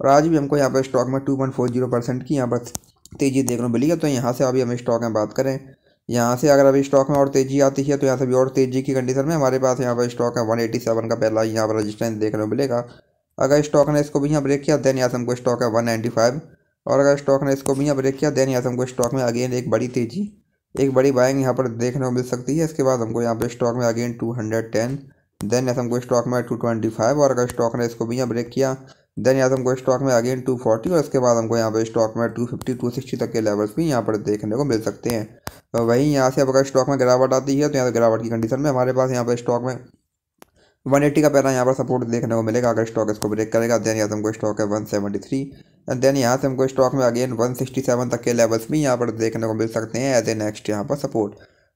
और आज भी हमको यहाँ पर स्टॉक में two point four zero percent की यहाँ पर तेज़ी देखने को मिली है तो यहाँ से अभी हम स्टॉक में बात करें यहाँ से अगर अभी स्टॉक में और तेज़ी आती है तो यहाँ से भी और तेज़ी की कंडीशन में हमारे पास यहाँ पर स्टॉक है वन एटी सेवन का पहला यहाँ पर रजिस्टेंस देखने को मिलेगा अगर स्टॉक ने इसको भी यहाँ ब्रेक किया देन यहाँ से हमको स्टॉक है वन नाइन्टी फाइव और अगर स्टॉक ने इसको भी यहाँ ब्रेक किया देन यहाँ से हमको स्टॉक में अगेन एक बड़ी तेज़ी एक बड़ी बाइंग यहाँ पर देखने को मिल सकती है इसके बाद हमको यहाँ पर स्टॉक में again two hundred ten then यहाँ हमको स्टॉक में टू ट्वेंटी फाइव और अगर स्टॉक ने इसको भी यहाँ ब्रेक किया देन यहाँ से हमको स्टॉक में अगेन 240 और इसके बाद हमको यहाँ पर स्टॉक में 250 260 तक के लेवल्स भी यहाँ पर देखने को मिल सकते हैं तो वहीं यहाँ से अगर स्टॉक में गिरावट आती है तो यहाँ से गिरावट की कंडीशन में हमारे पास यहाँ पर स्टॉक में 180 का पहला यहाँ पर सपोर्ट देखने को मिलेगा अगर स्टॉक इसको ब्रेक करेगा देन यहाँ से हमको स्टॉक है 173 एंड देन यहाँ से हमको स्टॉक में अगेन 167 तक के लेवल्स भी यहाँ पर देखने को मिल सकते हैं एज ए नेक्स्ट यहाँ पर सपोर्ट